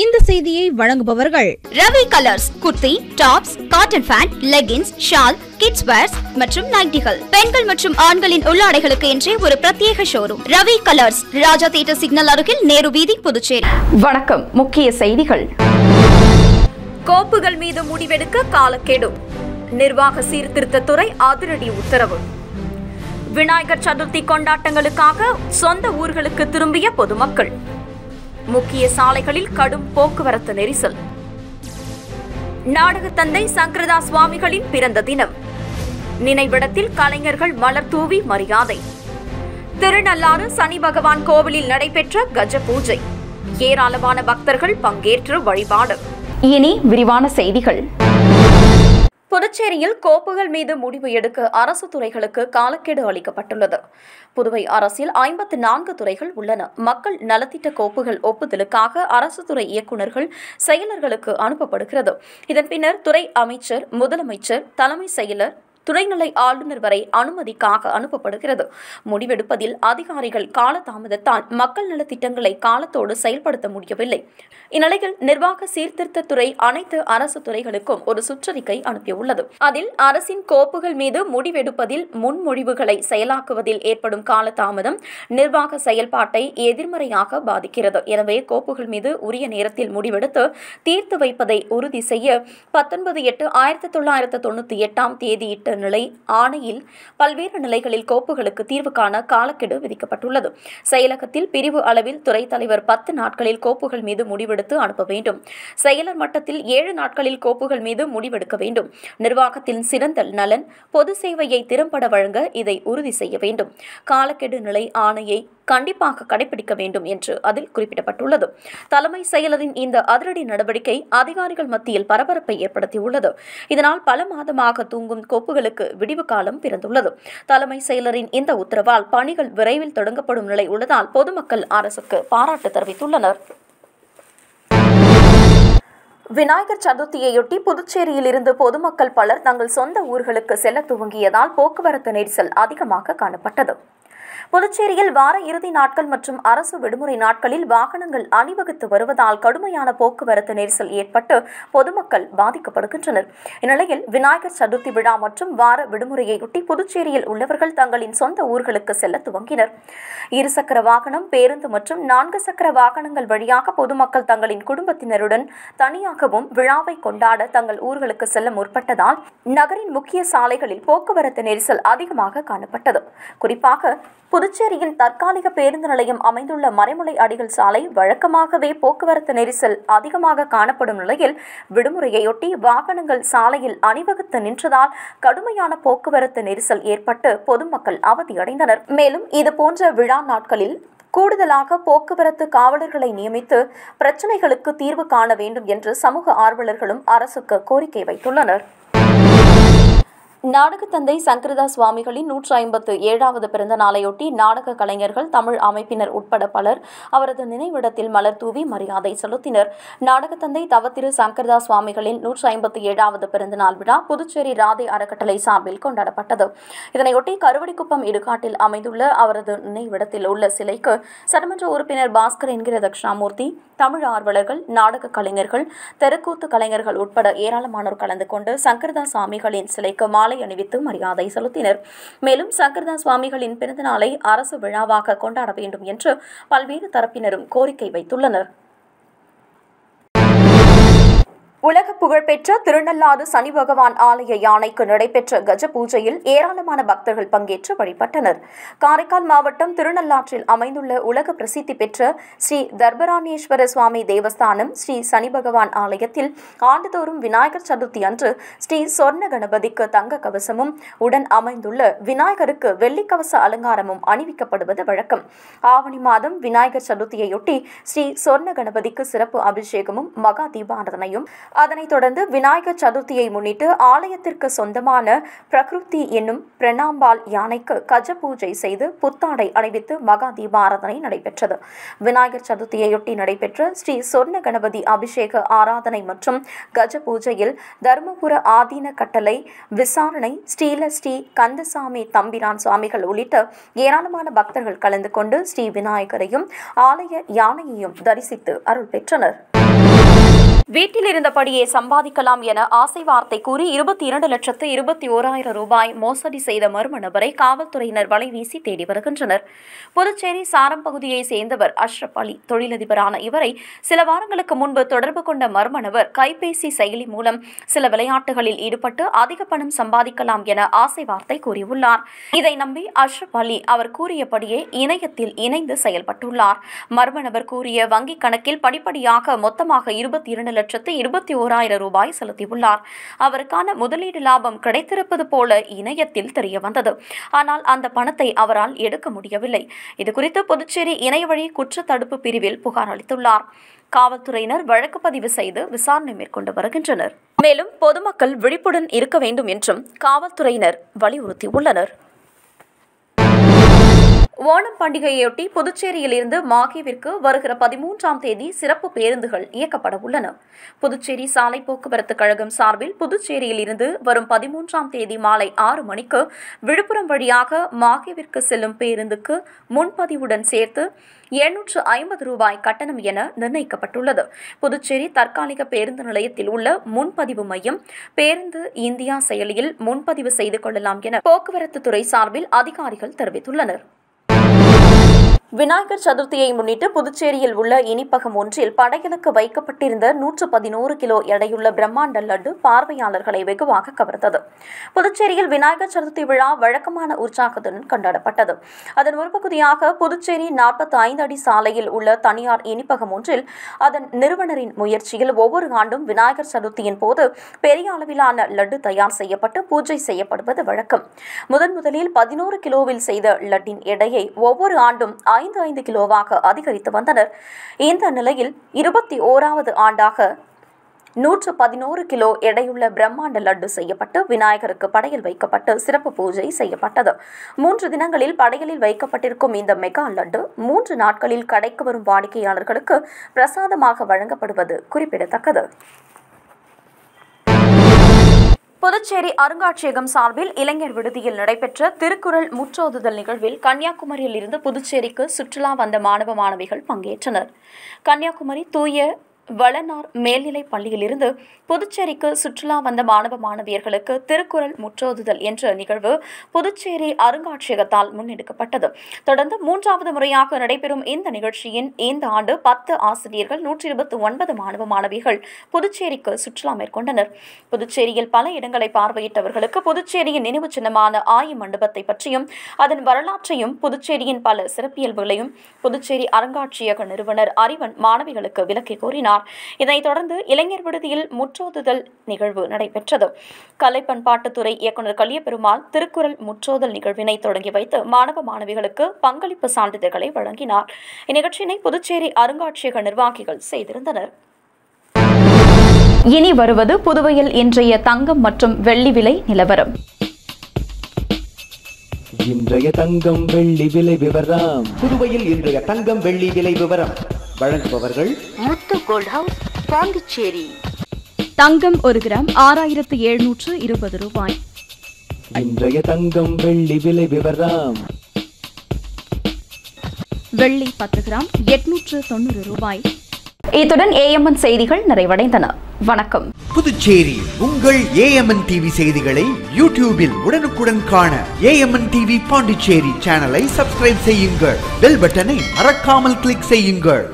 இந்த செய்தியை வழங்குபவர்கள் Ravi colours kurti tops cotton pant leggings shawl kids wears மற்றும் நைட்டிகள் பெண்கள் மற்றும் ஆண்களின் உள்ளாடைகளுக்கு என்றே ஒரு பிரத்யேக showroom Ravi colours Raja theatre signal அருகில் நேரு வீதி புதுச்சேரி வணக்கம் முக்கிய செய்திகள் கோப்புகள் மீது முடிவெடுக்க காலக்கெடு நிர்வாக சீர்திருத்தத்துறை அதிரடி உத்தரவு விநாயகர் சதுர்த்தி கொண்டாட்டங்களுக்காக சொந்த ஊர்களுக்கு திரும்பிய பொதுமக்கள் முக்கிய சாலைகளில் கடும் போக்குவரத்து நெரிசல் நாடக தந்தை சங்கரதா சுவாமிகளின் பிறந்த தினம் நினைவிடத்தில் கலைஞர்கள் மலர் தூவி மரியாதை திருநள்ளாறு சனி பகவான் கோவிலில் நடைபெற்ற கஜ பூஜை ஏராளமான பக்தர்கள் பங்கேற்று வழிபாடு இனி விரிவான செய்திகள் புதுச்சேரியில் கோப்புகள் மீது முடிவு எடுக்க அரசு துறைகளுக்கு காலக்கெடு அளிக்கப்பட்டுள்ளது புதுவை அரசில் ஐம்பத்து நான்கு துறைகள் உள்ளன மக்கள் நலத்திட்ட கோப்புகள் ஒப்புதலுக்காக அரசு துறை இயக்குநர்கள் செயலர்களுக்கு அனுப்பப்படுகிறது இதன் பின்னர் துறை அமைச்சர் முதலமைச்சர் தலைமை செயலர் துணைநிலை ஆளுநர் வரை அனுமதிக்காக அனுப்பப்படுகிறது முடிவெடுப்பதில் அதிகாரிகள் காலதாமதத்தால் மக்கள் நலத்திட்டங்களை காலத்தோடு செயல்படுத்த முடியவில்லை இந்நிலையில் நிர்வாக சீர்திருத்தத்துறை அனைத்து அரசு துறைகளுக்கும் ஒரு சுற்றறிக்கை அனுப்பியுள்ளது அதில் அரசின் கோப்புகள் மீது முடிவெடுப்பதில் முன்மொழிவுகளை செயலாக்குவதில் ஏற்படும் காலதாமதம் நிர்வாக செயல்பாட்டை எதிர்மறையாக பாதிக்கிறது எனவே கோப்புகள் மீது உரிய நேரத்தில் முடிவெடுத்து தீர்த்து வைப்பதை உறுதி செய்ய பத்தொன்பது எட்டு ஆயிரத்தி தொள்ளாயிரத்து தொண்ணூற்றி எட்டாம் தேதியிட்டு நிலை ஆணையில் பல்வேறு நிலைகளில் கோப்புகளுக்கு தீர்வு காண காலக்கெடு விதிக்கப்பட்டுள்ளது செயலகத்தில் பிரிவு அளவில் துறை தலைவர் பத்து நாட்களில் கோப்புகள் மீது முடிவெடுத்து அனுப்ப வேண்டும் செயலர் மட்டத்தில் ஏழு நாட்களில் கோப்புகள் மீது முடிவெடுக்க வேண்டும் நிர்வாகத்தின் சிறந்த நலன் பொது சேவையை திறம்பட வழங்க இதை உறுதி செய்ய வேண்டும் காலக்கெடு நிலை ஆணையை கண்டிப்பாக கடைபிடிக்க வேண்டும் என்று அதில் குறிப்பிடப்பட்டுள்ளது தலைமை செயலரின் இந்த அதிரடி நடவடிக்கை அதிகாரிகள் மத்தியில் பரபரப்பை ஏற்படுத்தியுள்ளது இதனால் பல மாதமாக தூங்கும் கோப்புகளுக்கு விடிவு காலம் பிறந்துள்ளது தலைமை செயலரின் இந்த உத்தரவால் பணிகள் விரைவில் தொடங்கப்படும் நிலை உள்ளதால் பொதுமக்கள் அரசுக்கு பாராட்டு தெரிவித்துள்ளனர் விநாயகர் சதுர்த்தியையொட்டி புதுச்சேரியில் இருந்து பொதுமக்கள் பலர் தங்கள் சொந்த ஊர்களுக்கு செல்ல துவங்கியதால் போக்குவரத்து நெரிசல் அதிகமாக காணப்பட்டது புதுச்சேரியில் வார இறுதி நாட்கள் மற்றும் அரசு விடுமுறை நாட்களில் வாகனங்கள் அணிவகுத்து வருவதால் கடுமையான போக்குவரத்து நெரிசல் ஏற்பட்டு பொதுமக்கள் பாதிக்கப்படுகின்றனர் இந்நிலையில் விநாயகர் சதுர்த்தி விழா மற்றும் வார விடுமுறையையொட்டி புதுச்சேரியில் உள்ளவர்கள் தங்களின் சொந்த ஊர்களுக்கு செல்ல துவங்கினர் இருசக்கர வாகனம் பேருந்து மற்றும் நான்கு சக்கர வாகனங்கள் வழியாக பொதுமக்கள் தங்களின் குடும்பத்தினருடன் தனியாகவும் விழாவை கொண்டாட தங்கள் ஊர்களுக்கு செல்ல முற்பட்டதால் நகரின் முக்கிய சாலைகளில் போக்குவரத்து நெரிசல் அதிகமாக காணப்பட்டது குறிப்பாக புதுச்சேரியில் தற்காலிக பேருந்து நிலையம் அமைந்துள்ள மறைமுலை அடிகள் சாலை வழக்கமாகவே போக்குவரத்து நெரிசல் அதிகமாக காணப்படும் நிலையில் விடுமுறையொட்டி வாகனங்கள் சாலையில் அணிவகுத்து நின்றதால் கடுமையான போக்குவரத்து நெரிசல் ஏற்பட்டு பொதுமக்கள் அவதியடைந்தனர் மேலும் இதுபோன்ற விழா நாட்களில் கூடுதலாக போக்குவரத்து காவலர்களை நியமித்து பிரச்சினைகளுக்கு தீர்வு காண வேண்டும் என்று சமூக ஆர்வலர்களும் அரசுக்கு கோரிக்கை வைத்துள்ளனர் நாடகத்தந்தை சங்கரதா சுவாமிகளின் நூற்றி ஐம்பத்து ஏழாவது பிறந்த நாளையொட்டி நாடக கலைஞர்கள் தமிழ் அமைப்பினர் உட்பட பலர் அவரது நினைவிடத்தில் மலர் தூவி மரியாதை செலுத்தினர் நாடகத்தந்தை தவத்திரு சங்கரதா சுவாமிகளின் நூற்றி ஐம்பத்து ஏழாவது பிறந்த நாள் விழா புதுச்சேரி ராதை அறக்கட்டளை சார்பில் கொண்டாடப்பட்டது இதனையொட்டி கருவடிக்குப்பம் இடுகாட்டில் அமைந்துள்ள அவரது நினைவிடத்தில் உள்ள சிலைக்கு சட்டமன்ற உறுப்பினர் பாஸ்கர் என்கிற தட்சிணாமூர்த்தி தமிழ் ஆர்வலர்கள் நாடக கலைஞர்கள் தெருக்கூத்து கலைஞர்கள் உட்பட ஏராளமானோர் கலந்து கொண்டு சங்கரதா சுவாமிகளின் சிலைக்கு மாலை மாலை அணிவித்து மரியாதை செலுத்தினர் மேலும் சங்கர்தா சுவாமிகளின் பிறந்தநாளை அரசு விழாவாக கொண்டாட வேண்டும் என்று பல்வேறு தரப்பினரும் கோரிக்கை வைத்துள்ளனர் உலக புகழ்பெற்ற திருநள்ளாறு சனி பகவான் ஆலய யானைக்கு நடைபெற்ற கஜ பூஜையில் ஏராளமான பக்தர்கள் பங்கேற்று வழிபட்டனர் காரைக்கால் மாவட்டம் திருநள்ளாற்றில் அமைந்துள்ள உலக பிரசித்தி பெற்ற ஸ்ரீ தர்பராணேஸ்வர சுவாமி தேவஸ்தானம் ஸ்ரீ சனி பகவான் ஆலயத்தில் ஆண்டுதோறும் விநாயகர் சதுர்த்தி அன்று ஸ்ரீ சொர்ண கணபதிக்கு தங்க கவசமும் உடன் அமைந்துள்ள விநாயகருக்கு வெள்ளிக்கவச அலங்காரமும் அணிவிக்கப்படுவது வழக்கம் ஆவணி மாதம் விநாயகர் சதுர்த்தியையொட்டி ஸ்ரீ சொர்ண கணபதிக்கு சிறப்பு அபிஷேகமும் மகா தீபாரதனையும் அதனைத் தொடர்ந்து விநாயகர் சதுர்த்தியை முன்னிட்டு ஆலயத்திற்கு சொந்தமான பிரகிருத்தி என்னும் பிரணாம்பால் யானைக்கு கஜ பூஜை செய்து புத்தாடை அணிவித்து மகா தீபாராதனை நடைபெற்றது விநாயகர் சதுர்த்தியையொட்டி நடைபெற்ற ஸ்ரீ சொர்ண கணபதி அபிஷேக ஆராதனை மற்றும் கஜ பூஜையில் தருமபுர ஆதீன கட்டளை விசாரணை ஸ்ரீல ஸ்ரீ கந்தசாமி தம்பிரான் சுவாமிகள் உள்ளிட்ட ஏராளமான பக்தர்கள் கலந்து கொண்டு ஸ்ரீ விநாயகரையும் ஆலய யானையையும் தரிசித்து அருள் பெற்றனர் வீட்டில் இருந்தபடியே சம்பாதிக்கலாம் என ஆசை வார்த்தை கூறி இருபத்தி இரண்டு லட்சத்து இருபத்தி ஓராயிரம் ரூபாய் மோசடி செய்த மர்ம நபரை காவல்துறையினர் வலை வீசி தேடி வருகின்றனர் புதுச்சேரி சாரம் பகுதியை சேர்ந்தவர் அஷ்ரப் அலி தொழிலதிபரான இவரை சில வாரங்களுக்கு முன்பு தொடர்பு கொண்ட மர்ம நபர் கைபேசி செயலி மூலம் சில விளையாட்டுகளில் ஈடுபட்டு அதிக பணம் சம்பாதிக்கலாம் என ஆசை வார்த்தை கூறியுள்ளார் இதை நம்பி அஷ்ரப் அலி அவர் கூறியபடியே இணையத்தில் இணைந்து செயல்பட்டுள்ளார் மர்ம நபர் கூறிய வங்கிக் கணக்கில் படிப்படியாக மொத்தமாக இருபத்தி இரண்டு லட்சத்து இருபத்தி ஓராயிரம் ரூபாய் செலுத்தியுள்ளார் அவருக்கான முதலீடு லாபம் கிடைத்திருப்பது போல இணையத்தில் தெரிய வந்தது ஆனால் அந்த பணத்தை அவரால் எடுக்க முடியவில்லை இதுகுறித்து புதுச்சேரி இணையவழி குற்ற தடுப்பு பிரிவில் புகார் அளித்துள்ளார் காவல்துறையினர் வழக்கு பதிவு செய்து விசாரணை மேற்கொண்டு வருகின்றனர் மேலும் பொதுமக்கள் விழிப்புடன் இருக்க வேண்டும் என்றும் காவல்துறையினர் வலியுறுத்தியுள்ளனர் ஓணம் பண்டிகையொட்டி புதுச்சேரியில் இருந்து மாகேவிற்கு வருகிற பதிமூன்றாம் தேதி சிறப்பு பேருந்துகள் இயக்கப்பட உள்ளன புதுச்சேரி சாலை போக்குவரத்து கழகம் சார்பில் புதுச்சேரியில் இருந்து வரும் பதிமூன்றாம் தேதி மாலை ஆறு மணிக்கு விழுப்புரம் வழியாக மாகேவிற்கு செல்லும் பேருந்துக்கு முன்பதிவுடன் சேர்த்து எண்ணூற்று ஐம்பது ரூபாய் கட்டணம் என நிர்ணயிக்கப்பட்டுள்ளது புதுச்சேரி தற்காலிக பேருந்து நிலையத்தில் உள்ள முன்பதிவு மையம் பேருந்து இந்தியா செயலியில் முன்பதிவு செய்து கொள்ளலாம் என போக்குவரத்து துறை சார்பில் அதிகாரிகள் தெரிவித்துள்ளனர் விநாயகர் சதுர்த்தியை முன்னிட்டு புதுச்சேரியில் உள்ள இனிப்பகம் ஒன்றில் படையலுக்கு வைக்கப்பட்டிருந்த நூற்று பதினோரு கிலோ எடையுள்ள பிரம்மாண்ட லட்டு பார்வையாளர்களை வெகுவாக கவர்ந்தது புதுச்சேரியில் விநாயகர் சதுர்த்தி விழா வழக்கமான உற்சாகத்துடன் கொண்டாடப்பட்டது அதன் ஒரு பகுதியாக புதுச்சேரி நாற்பத்தி ஐந்து அடி சாலையில் உள்ள தனியார் இனிப்பகம் ஒன்றில் அதன் நிறுவனரின் முயற்சியில் ஒவ்வொரு ஆண்டும் விநாயகர் சதுர்த்தியின் போது பெரிய அளவிலான லட்டு தயார் செய்யப்பட்டு பூஜை செய்யப்படுவது வழக்கம் முதன் முதலில் பதினோரு கிலோவில் செய்த லட்டின் எடையை ஒவ்வொரு ஆண்டும் ஐந்து ஐந்து கிலோவாக அதிகரித்து வந்தனர் இந்த நிலையில் இருபத்தி ஓராவது ஆண்டாக நூற்று பதினோரு கிலோ எடையுள்ள பிரம்மாண்ட லட்டு செய்யப்பட்டு விநாயகருக்கு படையில் வைக்கப்பட்டு சிறப்பு பூஜை செய்யப்பட்டது மூன்று தினங்களில் படையலில் வைக்கப்பட்டிருக்கும் இந்த மெகா லட்டு மூன்று நாட்களில் கடைக்கு வரும் வாடிக்கையாளர்களுக்கு பிரசாதமாக வழங்கப்படுவது குறிப்பிடத்தக்கது புதுச்சேரி அருங்காட்சியகம் சார்பில் இளைஞர் விடுதியில் நடைபெற்ற திருக்குறள் முற்றோதுதல் நிகழ்வில் கன்னியாகுமரியில் இருந்து புதுச்சேரிக்கு சுற்றுலா வந்த மாணவ மாணவிகள் பங்கேற்றனர் கன்னியாகுமரி தூய வளனார் மேல்நிலை பள்ளியிலிருந்து புதுச்சேரிக்கு சுற்றுலா வந்த மாணவ மாணவியர்களுக்கு திருக்குறள் முற்றோதுதல் என்ற நிகழ்வு புதுச்சேரி அருங்காட்சியகத்தால் முன்னெடுக்கப்பட்டது தொடர்ந்து மூன்றாவது முறையாக நடைபெறும் இந்த நிகழ்ச்சியின் இந்த ஆண்டு பத்து ஆசிரியர்கள் நூற்றி இருபத்தி ஒன்பது மாணவ மாணவிகள் புதுச்சேரிக்கு சுற்றுலா மேற்கொண்டனர் புதுச்சேரியில் பல இடங்களை பார்வையிட்டவர்களுக்கு புதுச்சேரியின் நினைவு சின்னமான ஆயி மண்டபத்தை பற்றியும் அதன் வரலாற்றையும் புதுச்சேரியின் பல சிறப்பியல்புகளையும் புதுச்சேரி அருங்காட்சியக நிறுவனர் அறிவன் மாணவிகளுக்கு விளக்கி கூறினார் வழங்கினார் இதனைத் தொடர்ந்து இளைஞர் விடுதியில் முற்றோதுதல் நிகழ்வு நடைபெற்றது கலை பண்பாட்டுத்துறை இயக்குநர் கலியபெருமாள் திருக்குறள் முற்றோதல் நிகழ்வினை தொடங்கி வைத்து மாணவ மாணவிகளுக்கு பங்களிப்பு சான்றிதழ்களை வழங்கினார் இந்நிகழ்ச்சியினை புதுச்சேரி அருங்காட்சியக நிர்வாகிகள் செய்திருந்தனர் இனி வருவது புதுவையில் இன்றைய தங்கம் மற்றும் வெள்ளி விலை நிலவரம் இன்றைய தங்கம் வெள்ளி விலை விவரம் புதுவையில் இன்றைய தங்கம் வெள்ளி விலை விவரம் வழங்குபவர்கள் முத்து கோல்ட் ஹவுஸ் பாண்டிச்சேரி தங்கம் ஒரு கிராம் ஆறாயிரத்து எழுநூற்று இருபது ரூபாய் இன்றைய தங்கம் வெள்ளி விலை விவரம் வெள்ளி பத்து கிராம் எட்நூற்று தொண்ணூறு ரூபாய் இத்துடன் ஏஎம்என் செய்திகள் நிறைவடைந்தன வணக்கம் புதுச்சேரி உங்கள் ஏஎம்என் டிவி செய்திகளை யூடியூபில் உடனுக்குடன் காண ஏஎம்என் டிவி பாண்டிச்சேரி சேனலை சப்ஸ்கிரைப் செய்யுங்கள் பெல் பட்டனை மறக்காமல் கிளிக் செய்யுங்கள்